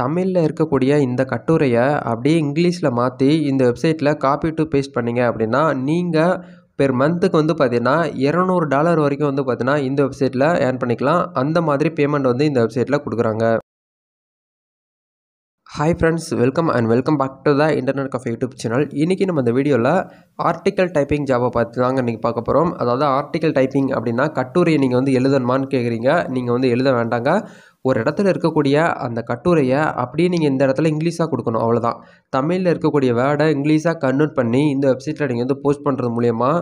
தமிழில் இருக்கக்கூடிய இந்த கட்டுரையை அப்படியே இங்கிலீஷில் மாற்றி இந்த வெப்சைட்டில் காப்பி டு பேஸ்ட் பண்ணிங்க அப்படின்னா நீங்கள் பெர் மந்த்துக்கு வந்து பார்த்தீங்கன்னா இரநூறு டாலர் வரைக்கும் வந்து பார்த்தீங்கன்னா இந்த வெப்சைட்டில் ஏர்ன் பண்ணிக்கலாம் அந்த மாதிரி பேமெண்ட் வந்து இந்த வெப்சைட்டில் கொடுக்குறாங்க hi friends welcome and welcome back to the internet cafe YouTube channel இன்றைக்கி நம்ம இந்த வீடியோவில் ஆர்டிக்கல் டைப்பிங் ஜாபை பார்த்து தாங்க இன்றைக்கி பார்க்க போகிறோம் அதாவது ஆர்டிக்கல் டைப்பிங் அப்படின்னா கட்டுரையை நீங்கள் வந்து எழுதணுமான்னு கேட்குறீங்க நீங்கள் வந்து எழுத வேண்டாங்க ஒரு இடத்துல இருக்கக்கூடிய அந்த கட்டுரையை அப்படியே நீங்கள் இந்த இடத்துல இங்கிலீஷாக கொடுக்கணும் அவ்வளோதான் தமிழில் இருக்கக்கூடிய வேர்டை இங்கிலீஷாக கன்வெர்ட் பண்ணி இந்த வெப்சைட்டில் நீங்கள் வந்து போஸ்ட் பண்ணுறது மூலயமா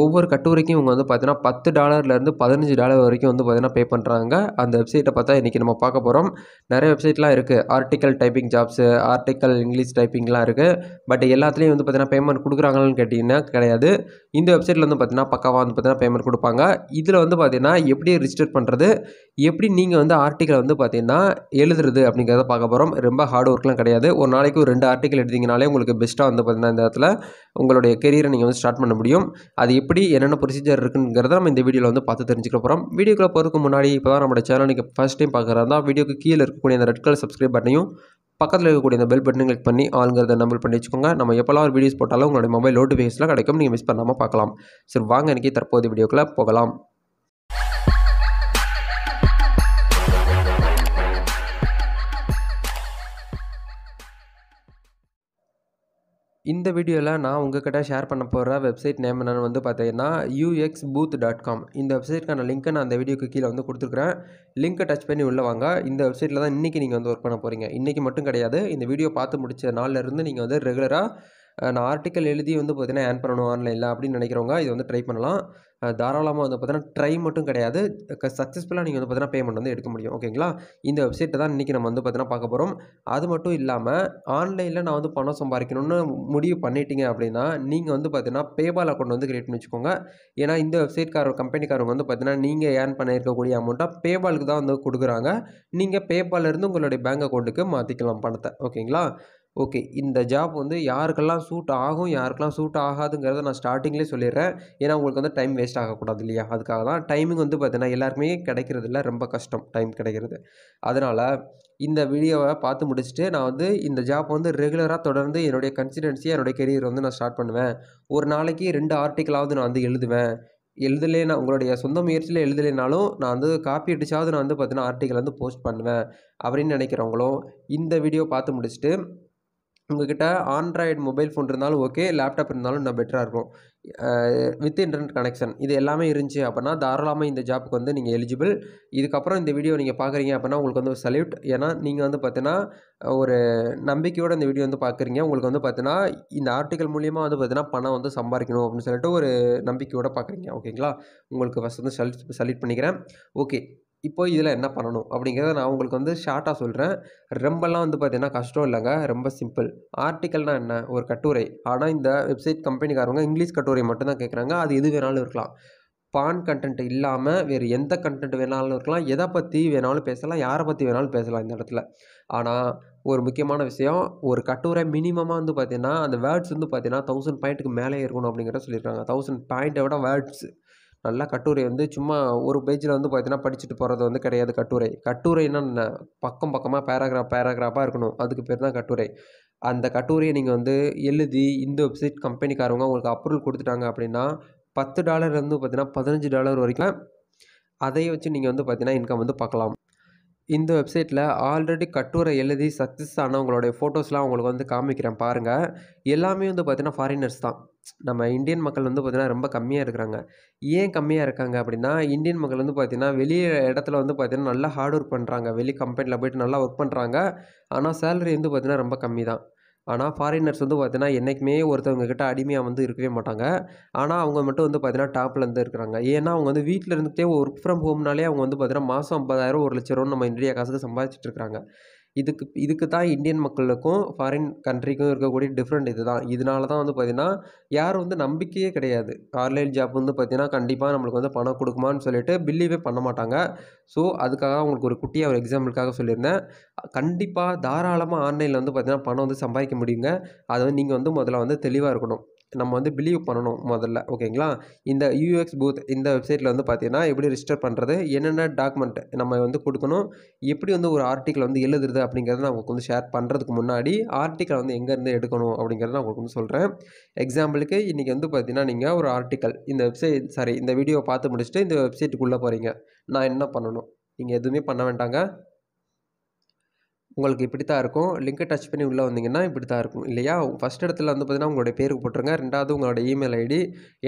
ஒவ்வொரு கட்டுரைக்கும் இவங்க வந்து பார்த்தீங்கன்னா பத்து டாலர்லேருந்து பதினஞ்சு டாலர் வரைக்கும் வந்து பார்த்தீங்கன்னா பே பண்ணுறாங்க அந்த வெப்சைட்டை பார்த்தா இன்றைக்கி நம்ம பார்க்க போகிறோம் நிறைய வெப்சைட்லாம் இருக்குது article typing jobs article English டைப்பிங்லாம் இருக்குது பட் எல்லாத்துலேயும் வந்து பார்த்தீங்கன்னா பேமெண்ட் கொடுக்குறாங்கன்னு கேட்டிங்கன்னா கிடையாது இந்த வெப்சைட்டில் வந்து பார்த்தீங்கன்னா பக்காவாக வந்து பார்த்தீங்கன்னா பேமெண்ட் கொடுப்பாங்க இதில் வந்து பார்த்தீங்கன்னா எப்படி ரிஜிஸ்டர் பண்ணுறது எப்படி நீங்கள் வந்து ஆர்டிக்கலை வந்து பார்த்தீங்கன்னா எழுதுறது அப்படிங்கிறத பார்க்க போகிறோம் ரொம்ப ஹார்ட் ஒர்க்லாம் கிடையாது ஒரு நாளைக்கு ஒரு ரெண்டு ஆர்டிக்கல் எடுத்திங்கனாலே உங்களுக்கு பெஸ்ட்டாக வந்து பார்த்தீங்கன்னா இந்த இடத்துல உங்களுடைய கெரியரை நீங்கள் வந்து ஸ்டார்ட் பண்ண முடியும் அது எப்படி என்னென்ன ப்ரொசீஜர் இருக்குங்கிறத நம்ம இந்த வீடியோவில் வந்து பார்த்து தெரிஞ்சுக்க போகிறோம் வீடியோக்குள்ள போகிறதுக்கு முன்னாடி இப்போ தான் சேனல் சேனலுக்கு ஃபஸ்ட் டைம் பார்க்குறதா வீடியோக்கு கீழே இருக்கக்கூடிய அந்த ரெட் கலர் சப்ஸ்கிரைப் பட்டனையும் பக்கத்தில் இருக்கக்கூடிய அந்த பெல் பட்டன் கிளிக் பண்ணி ஆளுங்கிறத நம்பர் பண்ணி வச்சுக்கோங்க நம்ம எப்போல்லாம் ஒரு வீடியோஸ் போட்டாலும் உங்களுடைய மொபைல் நோட்டிஃபிகேஷனில் கிடைக்கும் நீங்கள் மிஸ் பண்ணாமல் பார்க்கலாம் சரி வாங்க இன்றைக்கி தற்போது வீடியோக்குள்ளே போகலாம் இந்த வீடியோவில் நான் கிட்டே ஷேர் பண்ண போகிற வெப்சைட் நேம் என்னென்னு வந்து பார்த்தீங்கன்னா யூஎக்ஸ் பூத் டாட் காம் இந்த வெப்சைட்க்கான லிங்க்கை நான் அந்த வீடியோக்கு கீழே வந்து கொடுத்துருக்குறேன் லிங்க்கை டச் பண்ணி உள்ளே வாங்க இந்த வெப்சைட்டில் தான் இன்றைக்கி நீங்கள் வந்து ஒர்க் பண்ண போகிறீங்க இன்றைக்கி மட்டும் கிடையாது இந்த வீடியோ பார்த்து முடிச்ச இருந்து நீங்கள் வந்து ரெகுலராக நான் ஆர்டிக்கல் எழுதி வந்து பார்த்திங்கன்னா ஏன் பண்ணணும் ஆன்லைனில் அப்படின்னு நினைக்கிறவங்க இது வந்து ட்ரை பண்ணலாம் தாராளமாக வந்து பார்த்தீங்கன்னா ட்ரை மட்டும் கிடையாது சக்ஸஸ்ஃபுல்லாக நீங்கள் வந்து பார்த்தீங்கன்னா பேமெண்ட் வந்து எடுக்க முடியும் ஓகேங்களா இந்த வெப்சைட்டை தான் இன்றைக்கி நம்ம வந்து பார்த்தீங்கன்னா பார்க்க போகிறோம் அது மட்டும் இல்லாமல் ஆன்லைனில் நான் வந்து பணம் சம்பாதிக்கணும்னு முடிவு பண்ணிட்டீங்க அப்படின்னா நீங்கள் வந்து பார்த்தீங்கன்னா பேபால் அக்கௌண்ட் வந்து கிரியேட் பண்ணி வச்சுக்கோங்க ஏன்னா இந்த வெப்சைட்கார கம்பெனிக்காரங்க வந்து பார்த்தீங்கன்னா நீங்கள் ஏர்ன் பண்ணியிருக்கக்கூடிய அமௌண்ட்டாக பேபாலுக்கு தான் வந்து கொடுக்குறாங்க நீங்கள் பேபாலிருந்து உங்களுடைய பேங்க் அக்கௌண்ட்டுக்கு மாற்றிக்கலாம் பணத்தை ஓகேங்களா ஓகே இந்த ஜாப் வந்து யாருக்கெல்லாம் சூட் ஆகும் யாருக்கெல்லாம் சூட் ஆகாதுங்கிறத நான் ஸ்டார்டிங்லேயே சொல்லிடுறேன் ஏன்னா உங்களுக்கு வந்து டைம் வேஸ்ட் ஆகக்கூடாது இல்லையா அதுக்காக தான் டைமிங் வந்து பார்த்தீங்கன்னா எல்லாருக்குமே கிடைக்கிறது இல்லை ரொம்ப கஷ்டம் டைம் கிடைக்கிறது அதனால் இந்த வீடியோவை பார்த்து முடிச்சுட்டு நான் வந்து இந்த ஜாப் வந்து ரெகுலராக தொடர்ந்து என்னுடைய கன்சிடென்சியை என்னுடைய கெரியர் வந்து நான் ஸ்டார்ட் பண்ணுவேன் ஒரு நாளைக்கு ரெண்டு ஆர்டிக்கலாவது நான் வந்து எழுதுவேன் எழுதலைன்னா உங்களுடைய சொந்த முயற்சியில் எழுதலைனாலும் நான் வந்து காப்பி அடிச்சாவது நான் வந்து பார்த்தீங்கன்னா ஆர்டிக்கல் வந்து போஸ்ட் பண்ணுவேன் அப்படின்னு நினைக்கிறவங்களும் இந்த வீடியோ பார்த்து முடிச்சுட்டு உங்கள்கிட்ட ஆண்ட்ராய்டு மொபைல் ஃபோன் இருந்தாலும் ஓகே லேப்டாப் இருந்தாலும் நான் பெட்டராக இருக்கும் வித் இன்டர்நெட் கனெக்ஷன் இது எல்லாமே இருந்துச்சு அப்படின்னா தாராளமாக இந்த ஜாப்புக்கு வந்து நீங்கள் எலிஜிபிள் இதுக்கப்புறம் இந்த வீடியோ நீங்கள் பார்க்குறீங்க அப்படின்னா உங்களுக்கு வந்து ஒரு சல்யூட் ஏன்னா நீங்கள் வந்து பார்த்தீங்கன்னா ஒரு நம்பிக்கையோடு இந்த வீடியோ வந்து பார்க்குறீங்க உங்களுக்கு வந்து பார்த்தீங்கன்னா இந்த ஆர்டிக்கல் மூலியமாக வந்து பார்த்தீங்கன்னா பணம் வந்து சம்பாதிக்கணும் அப்படின்னு சொல்லிட்டு ஒரு நம்பிக்கையோடு பார்க்குறீங்க ஓகேங்களா உங்களுக்கு ஃபஸ்ட் வந்து சல்யூட் சல்யூட் பண்ணிக்கிறேன் ஓகே இப்போ இதில் என்ன பண்ணணும் அப்படிங்கிறத நான் உங்களுக்கு வந்து ஷார்ட்டாக சொல்கிறேன் ரொம்பலாம் வந்து பார்த்தீங்கன்னா கஷ்டம் இல்லைங்க ரொம்ப சிம்பிள் ஆர்டிக்கல்னால் என்ன ஒரு கட்டுரை ஆனால் இந்த வெப்சைட் கம்பெனிக்காரவங்க இங்கிலீஷ் கட்டுரை மட்டும்தான் கேட்குறாங்க அது எது வேணாலும் இருக்கலாம் பான் கண்டென்ட் இல்லாமல் வேறு எந்த கண்டென்ட் வேணாலும் இருக்கலாம் எதை பற்றி வேணாலும் பேசலாம் யாரை பற்றி வேணாலும் பேசலாம் இந்த இடத்துல ஆனால் ஒரு முக்கியமான விஷயம் ஒரு கட்டுரை மினிமமாக வந்து பார்த்திங்கன்னா அந்த வேர்ட்ஸ் வந்து பார்த்திங்கன்னா தௌசண்ட் பாயிண்ட்டுக்கு மேலே இருக்கணும் அப்படிங்கிறத சொல்லியிருக்காங்க தௌசண்ட் பாயிண்ட்டை விட வேர்ட்ஸ் நல்லா கட்டுரை வந்து சும்மா ஒரு பேஜில் வந்து பார்த்தீங்கன்னா படிச்சுட்டு போகிறது வந்து கிடையாது கட்டுரை கட்டுரைன்னா என்ன பக்கம் பக்கமாக பேராகிராஃப் பேராகிராஃபாக இருக்கணும் அதுக்கு பேர் தான் கட்டுரை அந்த கட்டுரையை நீங்கள் வந்து எழுதி இந்த வெப்சைட் கம்பெனிக்காரவங்க உங்களுக்கு அப்ரூவல் கொடுத்துட்டாங்க அப்படின்னா பத்து டாலர்லேருந்து பார்த்தீங்கன்னா பதினஞ்சு டாலர் வரைக்கும் அதை வச்சு நீங்கள் வந்து பார்த்தீங்கன்னா இன்கம் வந்து பார்க்கலாம் இந்த வெப்சைட்டில் ஆல்ரெடி கட்டுரை எழுதி சக்ஸஸ் ஆனவங்களுடைய ஃபோட்டோஸ்லாம் உங்களுக்கு வந்து காமிக்கிறேன் பாருங்கள் எல்லாமே வந்து பார்த்தீங்கன்னா ஃபாரினர்ஸ் தான் நம்ம இந்தியன் மக்கள் வந்து பார்த்திங்கன்னா ரொம்ப கம்மியாக இருக்கிறாங்க ஏன் கம்மியாக இருக்காங்க அப்படின்னா இந்தியன் மக்கள் வந்து பார்த்திங்கன்னா வெளியே இடத்துல வந்து பார்த்திங்கன்னா நல்லா ஹார்ட் ஒர்க் பண்ணுறாங்க வெளி கம்பெனியில் போய்ட்டு நல்லா ஒர்க் பண்ணுறாங்க ஆனால் சேலரி வந்து பார்த்திங்கன்னா ரொம்ப கம்மி தான் ஆனால் ஃபாரினர்ஸ் வந்து பார்த்தீங்கன்னா என்றைக்குமே ஒருத்தவங்க கிட்ட அடிமையாக வந்து இருக்கவே மாட்டாங்க ஆனால் அவங்க மட்டும் வந்து பார்த்தீங்கன்னா டாப்பில் இருந்து இருக்கிறாங்க ஏன்னா அவங்க வந்து வீட்டில் இருந்துகிட்டே ஒர்க் ஃப்ரம் ஹோம்னாலே அவங்க வந்து பார்த்தீங்கன்னா மாதம் ஐம்பதாயிரம் ஒரு லட்ச ரூபா நம்ம இந்தியா காசுக்கு சம்பாதிச்சிட்டு இருக்கிறாங்க இதுக்கு இதுக்கு தான் இந்தியன் மக்களுக்கும் ஃபாரின் கண்ட்ரிக்கும் இருக்கக்கூடிய டிஃப்ரெண்ட் இது தான் இதனால தான் வந்து பார்த்திங்கன்னா யாரும் வந்து நம்பிக்கையே கிடையாது ஆன்லைன் ஜாப் வந்து பார்த்திங்கன்னா கண்டிப்பாக நம்மளுக்கு வந்து பணம் கொடுக்குமான்னு சொல்லிட்டு பிலீவே பண்ண மாட்டாங்க ஸோ அதுக்காக அவங்களுக்கு ஒரு குட்டியாக ஒரு எக்ஸாம்பிளுக்காக சொல்லியிருந்தேன் கண்டிப்பாக தாராளமாக ஆன்லைனில் வந்து பார்த்திங்கன்னா பணம் வந்து சம்பாதிக்க முடியுங்க அதை வந்து நீங்கள் வந்து முதல்ல வந்து தெளிவாக இருக்கணும் நம்ம வந்து பிலீவ் பண்ணணும் முதல்ல ஓகேங்களா இந்த யூஎக்ஸ் பூத் இந்த வெப்சைட்டில் வந்து பார்த்தீங்கன்னா எப்படி ரிஜிஸ்டர் பண்ணுறது என்னென்ன டாக்குமெண்ட் நம்ம வந்து கொடுக்கணும் எப்படி வந்து ஒரு ஆர்டிக்கல் வந்து எழுதுறது அப்படிங்கிறத நான் உங்களுக்கு வந்து ஷேர் பண்ணுறதுக்கு முன்னாடி ஆர்டிக்கல் வந்து எங்கேருந்து எடுக்கணும் அப்படிங்கிறத நான் உங்களுக்கு வந்து சொல்கிறேன் எக்ஸாம்பிளுக்கு இன்றைக்கி வந்து பார்த்தீங்கன்னா நீங்கள் ஒரு ஆர்டிக்கல் இந்த வெப்சைட் சாரி இந்த வீடியோ பார்த்து முடிச்சுட்டு இந்த வெப்சைட்டுக்குள்ளே போகிறீங்க நான் என்ன பண்ணணும் நீங்கள் எதுவுமே பண்ண வேண்டாங்க உங்களுக்கு இப்படி தான் இருக்கும் லிங்க்கை டச் பண்ணி உள்ளே வந்தீங்கன்னா இப்படி தான் இருக்கும் இல்லையா ஃபஸ்ட் இடத்துல வந்து பார்த்தீங்கன்னா உங்களுடைய பேருக்கு போட்டுருங்க ரெண்டாவது உங்களோட இமெயில் ஐடி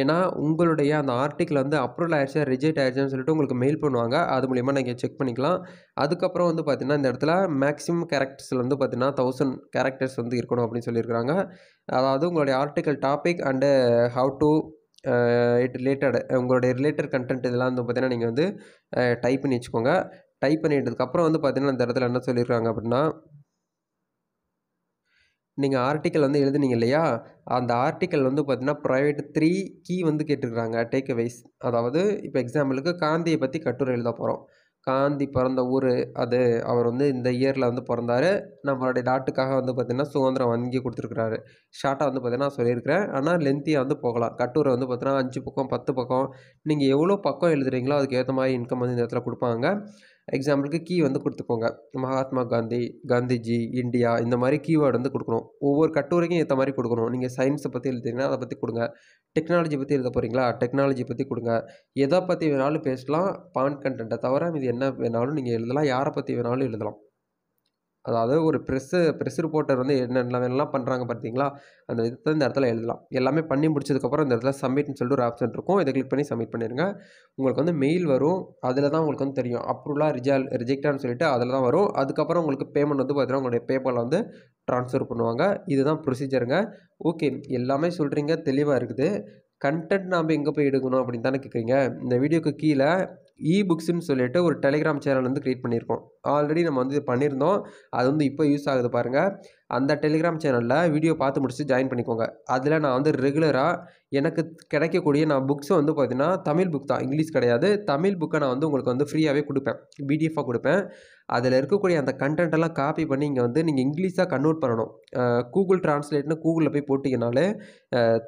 ஏன்னா உங்களுடைய அந்த ஆர்டிக்கில் வந்து அப்ரூவல் ஆயிடுச்சு ரிஜெக்ட் ஆயிடுச்சுன்னு சொல்லிட்டு உங்களுக்கு மெயில் பண்ணுவாங்க அது மூலிமா நீங்கள் செக் பண்ணிக்கலாம் அதுக்கப்புறம் வந்து பார்த்திங்கன்னா இந்த இடத்துல மேக்ஸிமம் கேரக்டர்ஸில் வந்து பார்த்திங்கன்னா தௌசண்ட் கேரக்டர்ஸ் வந்து இருக்கணும் அப்படின்னு சொல்லியிருக்கிறாங்க அதாவது உங்களுடைய article topic and how to it related உங்களுடைய ரிலேட்டட் கண்டென்ட் இதெல்லாம் வந்து பார்த்தீங்கன்னா நீங்கள் வந்து டைப் பண்ணி வச்சுக்கோங்க டைப் பண்ணிட்டதுக்கப்புறம் வந்து பார்த்தீங்கன்னா அந்த இடத்துல என்ன சொல்லியிருக்காங்க அப்படின்னா நீங்கள் ஆர்டிக்கல் வந்து எழுதுனீங்க இல்லையா அந்த ஆர்டிக்கல் வந்து பார்த்தீங்கன்னா ப்ரைவேட் த்ரீ கீ வந்து கேட்டிருக்கிறாங்க டேக் வைஸ் அதாவது இப்போ எக்ஸாம்பிளுக்கு காந்தியை பற்றி கட்டுரை எழுத போகிறோம் காந்தி பிறந்த ஊர் அது அவர் வந்து இந்த இயரில் வந்து பிறந்தார் நம்மளுடைய நாட்டுக்காக வந்து பார்த்திங்கன்னா சுதந்திரம் வாங்கி கொடுத்துருக்குறாரு ஷார்ட்டாக வந்து பார்த்திங்கன்னா சொல்லியிருக்கிறேன் ஆனால் லென்த்தியாக வந்து போகலாம் கட்டுரை வந்து பார்த்திங்கன்னா அஞ்சு பக்கம் பத்து பக்கம் நீங்கள் எவ்வளோ பக்கம் எழுதுறீங்களோ அதுக்கு ஏற்ற மாதிரி இன்கம் வந்து இந்த இடத்துல கொடுப்பாங்க எக்ஸாம்பிளுக்கு கீ வந்து கொடுத்துக்கோங்க மகாத்மா காந்தி காந்திஜி இந்தியா இந்த மாதிரி கீவேர்டு வந்து கொடுக்கணும் ஒவ்வொரு கட்டுரைக்கும் ஏற்ற மாதிரி கொடுக்கணும் நீங்கள் சயின்ஸை பற்றி எழுதுறீங்கன்னா அதை பற்றி கொடுங்க டெக்னாலஜி பற்றி எழுத போகிறீங்களா டெக்னாலஜி பற்றி கொடுங்க எதை பற்றி வேணாலும் பேசலாம் பான் கண்டென்ட்டை தவிர இது என்ன வேணாலும் நீங்கள் எழுதலாம் யாரை பற்றி வேணாலும் எழுதலாம் அதாவது ஒரு ப்ரெஸ்ஸு ப்ரெஸ் ரிப்போர்ட்டர் வந்து என்னென்ன வேணாம் பண்ணுறாங்க பார்த்தீங்களா அந்த இடத்துல இந்த இடத்துல எழுதலாம் எல்லாமே பண்ணி முடிச்சதுக்கப்புறம் இந்த இடத்துல சப்மிட்னு சொல்லிட்டு ஒரு ஆப்ஷன் இருக்கும் இதை கிளிக் பண்ணி சப்மிட் பண்ணிடுங்க உங்களுக்கு வந்து மெயில் வரும் அதில் தான் உங்களுக்கு வந்து தெரியும் அப்ரூவலாக ரிஜால் ரிஜெக்டான்னு சொல்லிட்டு அதில் தான் வரும் அதுக்கப்புறம் உங்களுக்கு பேமெண்ட் வந்து பார்த்தீங்கன்னா உங்களுடைய பேப்பரில் வந்து ட்ரான்ஸ்ஃபர் பண்ணுவாங்க இதுதான் ப்ரொசீஜருங்க ஓகே எல்லாமே சொல்கிறீங்க தெளிவாக இருக்குது கண்டென்ட் நாம் எங்கே போய் எடுக்கணும் அப்படின்னு தானே கேட்குறீங்க இந்த வீடியோக்கு கீழே இ சொல்லிட்டு ஒரு டெலிகிராம் சேனல் வந்து க்ரியேட் பண்ணியிருக்கோம் ஆல்ரெடி நம்ம வந்து பண்ணியிருந்தோம் அது வந்து இப்போ யூஸ் ஆகுது பாருங்கள் அந்த டெலிகிராம் சேனலில் வீடியோ பார்த்து முடிச்சு ஜாயின் பண்ணிக்கோங்க அதில் நான் வந்து ரெகுலராக எனக்கு கிடைக்கக்கூடிய நான் புக்ஸும் வந்து பார்த்திங்கன்னா தமிழ் புக் தான் இங்கிலீஷ் கிடையாது தமிழ் புக்கை நான் வந்து உங்களுக்கு வந்து ஃப்ரீயாகவே கொடுப்பேன் பிடிஎஃபாக கொடுப்பேன் அதில் இருக்கக்கூடிய அந்த கண்டென்ட்டெல்லாம் காப்பி பண்ணி இங்கே வந்து நீங்கள் இங்கிலீஷாக கன்வெர்ட் பண்ணணும் கூகுள் ட்ரான்ஸ்லேட்னு கூகுளில் போய் போட்டிங்கனாலே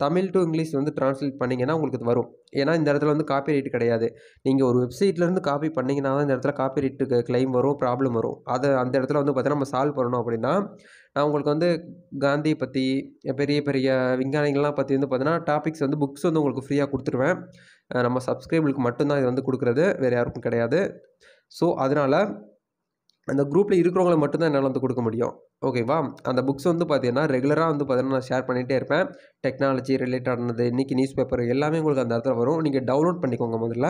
தமிழ் டு இங்கிலீஷ் வந்து ட்ரான்ஸ்லேட் பண்ணிங்கன்னா உங்களுக்கு வரும் ஏன்னா இந்த இடத்துல வந்து காப்பி ரைட்டு கிடையாது நீங்கள் ஒரு வெப்சைட்லேருந்து காப்பி பண்ணிங்கன்னா தான் இந்த இடத்துல காப்பி ரைட்டுக்கு கிளைம் வரும் ப்ராப்ளம் வரும் அதை அந்த இடத்துல வந்து பார்த்தீங்கன்னா நம்ம சால்வ் பண்ணணும் அப்படின்னா நான் உங்களுக்கு வந்து காந்தி பற்றி பெரிய பெரிய விஞ்ஞானிகள்லாம் பற்றி வந்து பார்த்தீங்கன்னா டாபிக்ஸ் வந்து புக்ஸ் வந்து உங்களுக்கு ஃப்ரீயாக கொடுத்துருவேன் நம்ம சப்ஸ்கிரைபர்களுக்கு மட்டும்தான் இது வந்து கொடுக்குறது வேறு யாருக்கும் கிடையாது ஸோ அதனால் அந்த குரூப்பில் இருக்கிறவங்களை மட்டும்தான் என்னால் வந்து கொடுக்க முடியும் ஓகேவா அந்த புக்ஸ் வந்து பார்த்தீங்கன்னா ரெகுலராக வந்து பார்த்தீங்கன்னா நான் ஷேர் பண்ணிகிட்டே இருப்பேன் டெக்னாலஜி ரிலேட்டடானது இன்றைக்கி நியூஸ் பேப்பர் எல்லாமே உங்களுக்கு அந்த இடத்துல வரும் நீங்கள் டவுன்லோட் பண்ணிக்கோங்க முதல்ல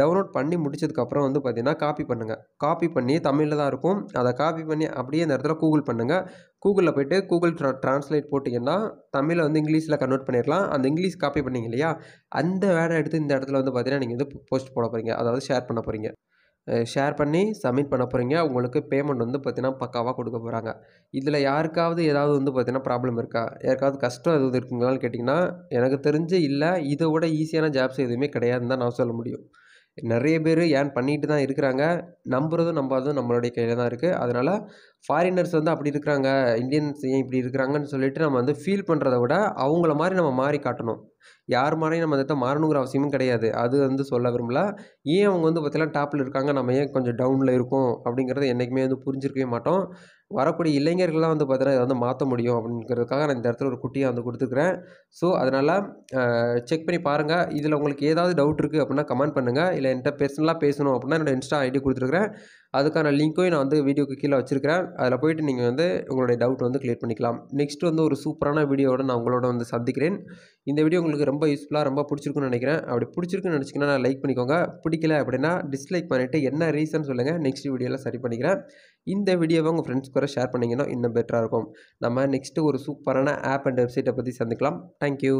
டவுன்லோட் பண்ணி முடிச்சதுக்கப்புறம் வந்து பார்த்தீங்கன்னா காப்பி பண்ணுங்கள் காப்பி பண்ணி தமிழில் தான் இருக்கும் அதை காப்பி பண்ணி அப்படியே அந்த இடத்துல கூகுள் பண்ணுங்கள் கூகுளில் போய்ட்டு கூகுள் ட்ரா ட்ரான்ஸ்லேட் போட்டிங்கன்னா தமிழை வந்து இங்கிலீஷில் கன்வெர்ட் பண்ணிடலாம் அந்த இங்கிலீஷ் காப்பி பண்ணிங்க இல்லையா அந்த வேலை எடுத்து இந்த இடத்துல வந்து பார்த்தீங்கன்னா நீங்கள் வந்து போஸ்ட் போட போகிறீங்க அதாவது ஷேர் பண்ண போகிறீங்க ஷேர் பண்ணி சப்மிட் பண்ண போகிறீங்க உங்களுக்கு பேமெண்ட் வந்து பார்த்திங்கன்னா பக்காவாக கொடுக்க போகிறாங்க இதில் யாருக்காவது ஏதாவது வந்து பார்த்திங்கன்னா ப்ராப்ளம் இருக்கா யாருக்காவது கஷ்டம் எதுவும் இருக்குங்களான்னு கேட்டிங்கன்னா எனக்கு தெரிஞ்சு இல்லை இதை விட ஈஸியான ஜாப்ஸ் எதுவுமே கிடையாதுன்னு தான் நான் சொல்ல முடியும் நிறைய பேர் ஏன் பண்ணிட்டு தான் இருக்கிறாங்க நம்புறதும் நம்பாததும் நம்மளுடைய கையில் தான் இருக்குது அதனால் ஃபாரினர்ஸ் வந்து அப்படி இருக்கிறாங்க இந்தியன்ஸ் ஏன் இப்படி இருக்கிறாங்கன்னு சொல்லிட்டு நம்ம வந்து ஃபீல் பண்ணுறத விட அவங்கள மாதிரி நம்ம மாறி காட்டணும் யார் மாதிரியும் நம்ம அதை மாறணுங்கிற அவசியமும் கிடையாது அது வந்து சொல்ல விரும்பல ஏன் அவங்க வந்து பார்த்திங்கன்னா டாப்பில் இருக்காங்க நம்ம ஏன் கொஞ்சம் டவுனில் இருக்கோம் அப்படிங்கிறத என்றைக்குமே வந்து புரிஞ்சிருக்கவே மாட்டோம் வரக்கூடிய இளைஞர்கள்லாம் வந்து பார்த்தீங்கன்னா இதை வந்து மாற்ற முடியும் அப்படிங்கிறதுக்காக நான் இந்த இடத்துல ஒரு குட்டியாக வந்து கொடுத்துருக்குறேன் ஸோ அதனால் செக் பண்ணி பாருங்கள் இதில் உங்களுக்கு ஏதாவது டவுட் இருக்குது அப்படின்னா கமெண்ட் பண்ணுங்கள் இல்லை என்கிட்ட பர்சனலாக பேசணும் அப்படின்னா என்னோடய இன்ஸ்டா ஐடி கொடுத்துருக்குறேன் அதுக்கான லிங்க்கும் நான் வந்து வீடியோக்கு கீழே வச்சுருக்கிறேன் அதில் போயிட்டு நீங்கள் வந்து உங்களுடைய டவுட் வந்து கிளியர் பண்ணிக்கலாம் நெக்ஸ்ட் வந்து ஒரு சூப்பரான வீடியோவோட நான் உங்களோட வந்து சந்திக்கிறேன் இந்த வீடியோ உங்களுக்கு ரொம்ப யூஸ்ஃபுல்லாக ரொம்ப பிடிச்சிருக்குன்னு நினைக்கிறேன் அப்படி பிடிச்சிருக்குன்னு நினச்சிங்கன்னா லைக் பண்ணிக்கோங்க பிடிக்கல அப்படின்னா டிஸ்லைக் பண்ணிவிட்டு என்ன ரீசன் சொல்லுங்கள் நெக்ஸ்ட் வீடியோவில் சரி பண்ணிக்கிறேன் இந்த வீடியோவை உங்கள் ஃப்ரெண்ட்ஸ் கூட ஷேர் பண்ணிங்கன்னா இன்னும் பெட்டராக இருக்கும் நம்ம நெக்ஸ்ட்டு ஒரு சூப்பரான ஆப் அண்ட் வெப்சைட்டை பற்றி சந்திக்கலாம் தேங்க்யூ